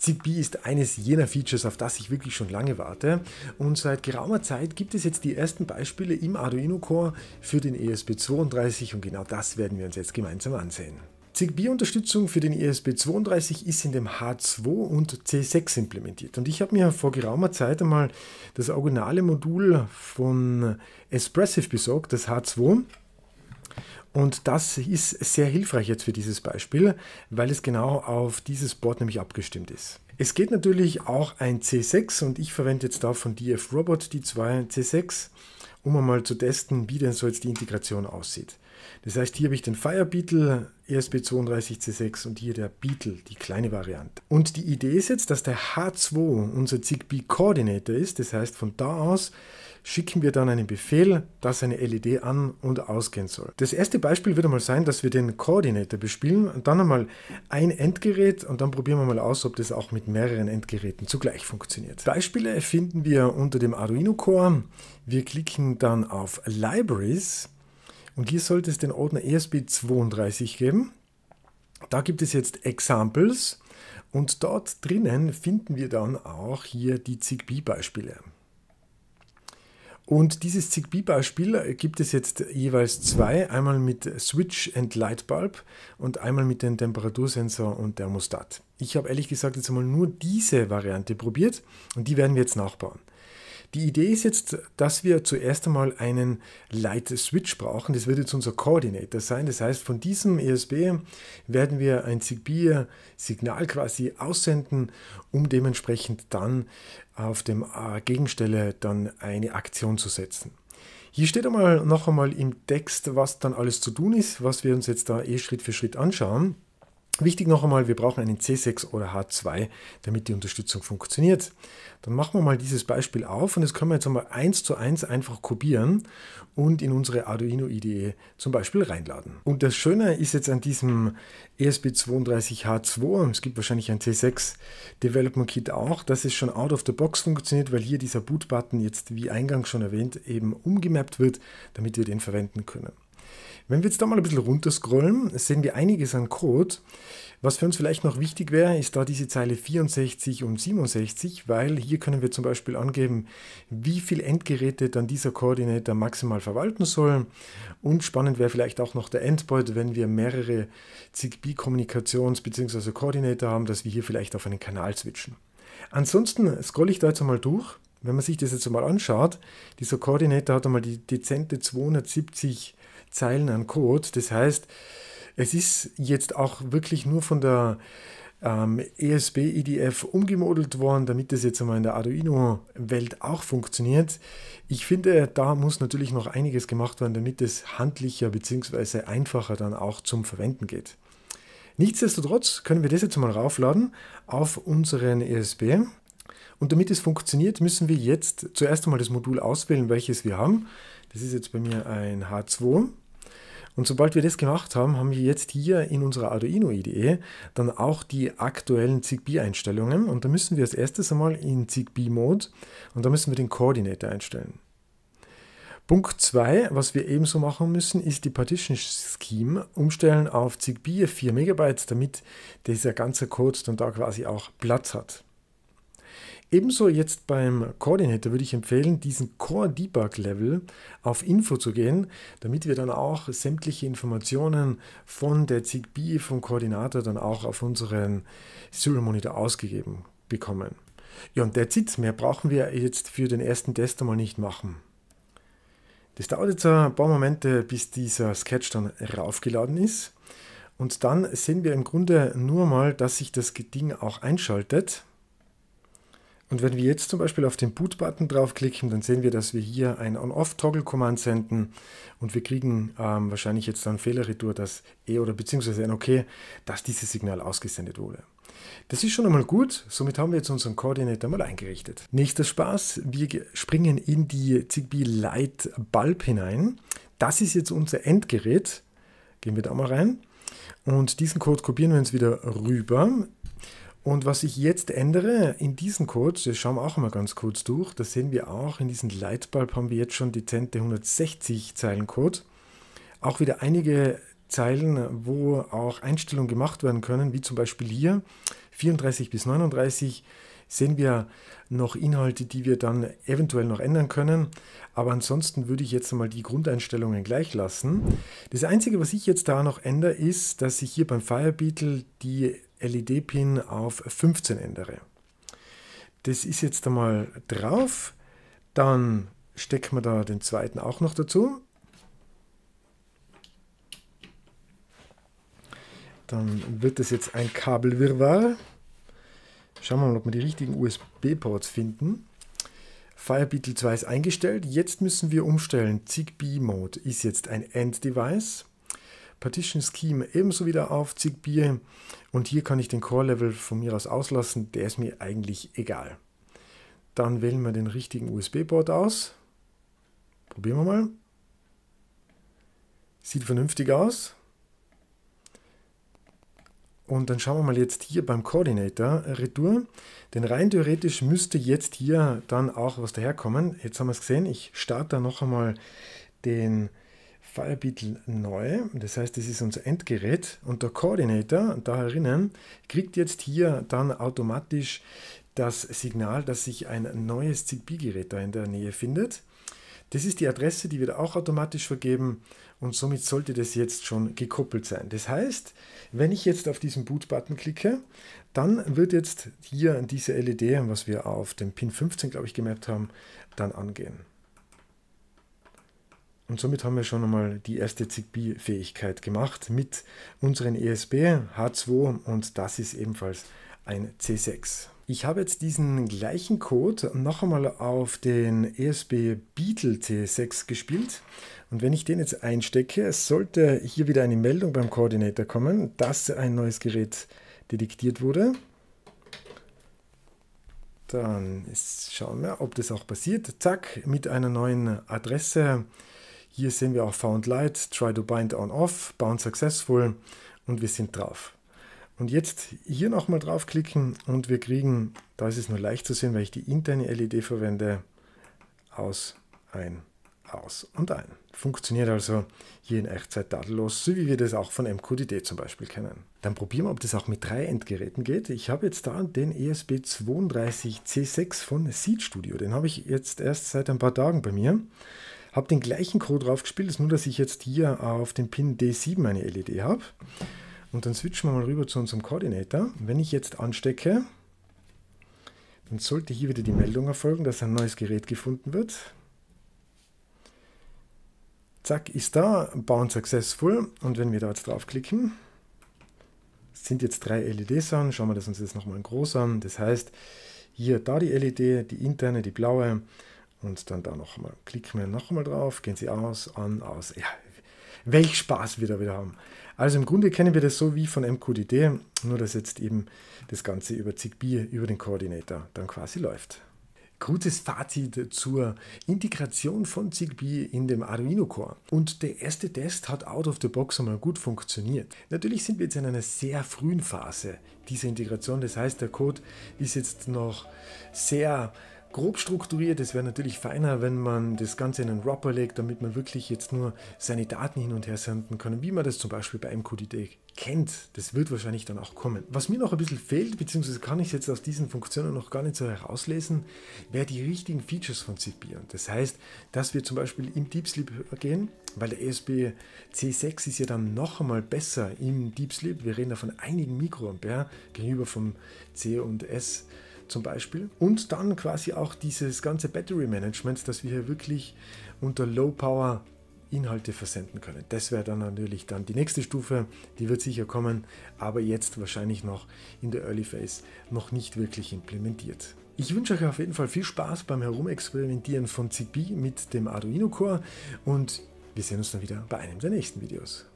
ZigBee ist eines jener Features, auf das ich wirklich schon lange warte. Und seit geraumer Zeit gibt es jetzt die ersten Beispiele im Arduino Core für den ESP32 und genau das werden wir uns jetzt gemeinsam ansehen. ZigBee-Unterstützung für den ESP32 ist in dem H2 und C6 implementiert. Und ich habe mir vor geraumer Zeit einmal das originale Modul von Espressive besorgt, das H2. Und das ist sehr hilfreich jetzt für dieses Beispiel, weil es genau auf dieses Board nämlich abgestimmt ist. Es geht natürlich auch ein C6 und ich verwende jetzt da von DF Robot die zwei C6, um einmal zu testen, wie denn so jetzt die Integration aussieht. Das heißt, hier habe ich den Fire Beetle ESP32C6 und hier der Beetle, die kleine Variante. Und die Idee ist jetzt, dass der H2 unser ZigBee-Koordinator ist. Das heißt, von da aus schicken wir dann einen Befehl, dass eine LED an- und ausgehen soll. Das erste Beispiel wird einmal sein, dass wir den Koordinator bespielen und dann einmal ein Endgerät und dann probieren wir mal aus, ob das auch mit mehreren Endgeräten zugleich funktioniert. Beispiele finden wir unter dem Arduino Core. Wir klicken dann auf Libraries und hier sollte es den Ordner ESP32 geben. Da gibt es jetzt Examples und dort drinnen finden wir dann auch hier die ZigBee-Beispiele. Und dieses Zigbee-Beispiel gibt es jetzt jeweils zwei, einmal mit Switch and Lightbulb und einmal mit dem Temperatursensor und Thermostat. Ich habe ehrlich gesagt jetzt einmal nur diese Variante probiert und die werden wir jetzt nachbauen. Die Idee ist jetzt, dass wir zuerst einmal einen Light Switch brauchen. Das wird jetzt unser Coordinator sein. Das heißt, von diesem ESB werden wir ein Zigbee-Signal quasi aussenden, um dementsprechend dann auf dem äh, Gegenstelle dann eine Aktion zu setzen. Hier steht einmal noch einmal im Text, was dann alles zu tun ist, was wir uns jetzt da eh Schritt für Schritt anschauen. Wichtig noch einmal, wir brauchen einen C6 oder H2, damit die Unterstützung funktioniert. Dann machen wir mal dieses Beispiel auf und das können wir jetzt einmal eins zu eins einfach kopieren und in unsere Arduino IDE zum Beispiel reinladen. Und das Schöne ist jetzt an diesem ESP32H2, es gibt wahrscheinlich ein C6 Development Kit auch, dass es schon out of the box funktioniert, weil hier dieser Boot-Button jetzt, wie eingangs schon erwähnt, eben umgemappt wird, damit wir den verwenden können. Wenn wir jetzt da mal ein bisschen runterscrollen, sehen wir einiges an Code. Was für uns vielleicht noch wichtig wäre, ist da diese Zeile 64 und 67, weil hier können wir zum Beispiel angeben, wie viele Endgeräte dann dieser Koordinator maximal verwalten soll. Und spannend wäre vielleicht auch noch der Endpoint, wenn wir mehrere ZigBee-Kommunikations- bzw. Koordinator haben, dass wir hier vielleicht auf einen Kanal switchen. Ansonsten scrolle ich da jetzt einmal durch. Wenn man sich das jetzt mal anschaut, dieser Koordinator hat einmal die dezente 270 Zeilen an Code. Das heißt, es ist jetzt auch wirklich nur von der ähm, ESP-EDF umgemodelt worden, damit das jetzt einmal in der Arduino-Welt auch funktioniert. Ich finde, da muss natürlich noch einiges gemacht werden, damit es handlicher bzw. einfacher dann auch zum Verwenden geht. Nichtsdestotrotz können wir das jetzt mal raufladen auf unseren ESP. Und damit es funktioniert, müssen wir jetzt zuerst einmal das Modul auswählen, welches wir haben. Das ist jetzt bei mir ein H2. Und sobald wir das gemacht haben, haben wir jetzt hier in unserer Arduino IDE dann auch die aktuellen ZigBee-Einstellungen. Und da müssen wir als erstes einmal in ZigBee-Mode und da müssen wir den Koordinator einstellen. Punkt 2, was wir ebenso machen müssen, ist die Partition Scheme umstellen auf ZigBee 4 MB, damit dieser ganze Code dann da quasi auch Platz hat. Ebenso jetzt beim Coordinator würde ich empfehlen, diesen Core Debug Level auf Info zu gehen, damit wir dann auch sämtliche Informationen von der ZigBee vom Koordinator dann auch auf unseren Serial Monitor ausgegeben bekommen. Ja, und der Zit Mehr brauchen wir jetzt für den ersten Test einmal nicht machen. Das dauert jetzt ein paar Momente, bis dieser Sketch dann raufgeladen ist. Und dann sehen wir im Grunde nur mal, dass sich das Ding auch einschaltet. Und wenn wir jetzt zum Beispiel auf den Boot-Button draufklicken, dann sehen wir, dass wir hier ein On-Off-Toggle-Command senden und wir kriegen ähm, wahrscheinlich jetzt dann Fehlerretour, dass E oder beziehungsweise ein OK, dass dieses Signal ausgesendet wurde. Das ist schon einmal gut, somit haben wir jetzt unseren Koordinator mal eingerichtet. Nächster Spaß, wir springen in die Zigbee Light Bulb hinein. Das ist jetzt unser Endgerät. Gehen wir da mal rein. Und diesen Code kopieren wir uns wieder rüber und was ich jetzt ändere in diesen Codes, das schauen wir auch mal ganz kurz durch, da sehen wir auch, in diesem Lightbulb haben wir jetzt schon dezente 160 Zeilen Code. Auch wieder einige Zeilen, wo auch Einstellungen gemacht werden können, wie zum Beispiel hier 34 bis 39 sehen wir noch Inhalte, die wir dann eventuell noch ändern können. Aber ansonsten würde ich jetzt mal die Grundeinstellungen gleich lassen. Das Einzige, was ich jetzt da noch ändere, ist, dass ich hier beim Firebeetle die LED-Pin auf 15 ändere. Das ist jetzt einmal drauf. Dann stecken wir da den zweiten auch noch dazu. Dann wird das jetzt ein Kabelwirrwarr. Schauen wir mal, ob wir die richtigen USB-Ports finden. Firebeetle 2 ist eingestellt. Jetzt müssen wir umstellen. ZigBee-Mode ist jetzt ein End-Device. Partition Scheme ebenso wieder auf Zigbee und hier kann ich den Core Level von mir aus auslassen, der ist mir eigentlich egal. Dann wählen wir den richtigen USB-Port aus. Probieren wir mal. Sieht vernünftig aus. Und dann schauen wir mal jetzt hier beim Coordinator Retour. Denn rein theoretisch müsste jetzt hier dann auch was daherkommen. Jetzt haben wir es gesehen. Ich starte noch einmal den Firebeetle neu. Das heißt, das ist unser Endgerät und der Coordinator da herinnen kriegt jetzt hier dann automatisch das Signal, dass sich ein neues ZigBee-Gerät da in der Nähe findet. Das ist die Adresse, die wird auch automatisch vergeben und somit sollte das jetzt schon gekoppelt sein. Das heißt, wenn ich jetzt auf diesen Boot-Button klicke, dann wird jetzt hier diese LED, was wir auf dem Pin 15, glaube ich, gemappt haben, dann angehen. Und somit haben wir schon einmal die erste Zigbee-Fähigkeit gemacht mit unseren ESB H2 und das ist ebenfalls ein C6. Ich habe jetzt diesen gleichen Code noch einmal auf den ESB Beetle C6 gespielt und wenn ich den jetzt einstecke, sollte hier wieder eine Meldung beim Koordinator kommen, dass ein neues Gerät detektiert wurde. Dann schauen wir, ob das auch passiert. Zack, mit einer neuen Adresse hier sehen wir auch Found Light, Try to Bind On Off, Bound Successful und wir sind drauf. Und jetzt hier nochmal draufklicken und wir kriegen, da ist es nur leicht zu sehen, weil ich die interne LED verwende, aus, ein, aus und ein. Funktioniert also hier in Echtzeit tadellos, so wie wir das auch von MQTT zum Beispiel kennen. Dann probieren wir, ob das auch mit drei Endgeräten geht. Ich habe jetzt da den ESP32C6 von Seed Studio. Den habe ich jetzt erst seit ein paar Tagen bei mir. Habe den gleichen Code drauf gespielt, ist nur, dass ich jetzt hier auf dem Pin D7 eine LED habe. Und dann switchen wir mal rüber zu unserem Koordinator. Wenn ich jetzt anstecke, dann sollte hier wieder die Meldung erfolgen, dass ein neues Gerät gefunden wird. Zack, ist da, Bound Successful. Und wenn wir da jetzt draufklicken, sind jetzt drei LEDs an. Schauen wir das uns jetzt nochmal in groß an. Das heißt, hier da die LED, die interne, die blaue und dann da nochmal. Klicken wir nochmal drauf, gehen Sie aus, an, aus. Ja, welch Spaß wir da wieder haben. Also im Grunde kennen wir das so wie von MQDD, nur dass jetzt eben das Ganze über Zigbee, über den Koordinator dann quasi läuft. Kurzes Fazit zur Integration von Zigbee in dem Arduino Core. Und der erste Test hat out of the box einmal gut funktioniert. Natürlich sind wir jetzt in einer sehr frühen Phase dieser Integration. Das heißt, der Code ist jetzt noch sehr grob strukturiert. Es wäre natürlich feiner, wenn man das Ganze in einen Wrapper legt, damit man wirklich jetzt nur seine Daten hin und her senden kann, wie man das zum Beispiel bei MQTT e kennt. Das wird wahrscheinlich dann auch kommen. Was mir noch ein bisschen fehlt, beziehungsweise kann ich jetzt aus diesen Funktionen noch gar nicht so herauslesen, wäre die richtigen Features von Zipion. Das heißt, dass wir zum Beispiel im Deep Sleep gehen, weil der ESP C6 ist ja dann noch einmal besser im Deep Sleep. Wir reden da von einigen Mikroampere gegenüber vom C und S zum Beispiel. Und dann quasi auch dieses ganze Battery Management, dass wir hier wirklich unter Low Power Inhalte versenden können. Das wäre dann natürlich dann die nächste Stufe, die wird sicher kommen, aber jetzt wahrscheinlich noch in der Early Phase noch nicht wirklich implementiert. Ich wünsche euch auf jeden Fall viel Spaß beim Herumexperimentieren von CP mit dem Arduino Core und wir sehen uns dann wieder bei einem der nächsten Videos.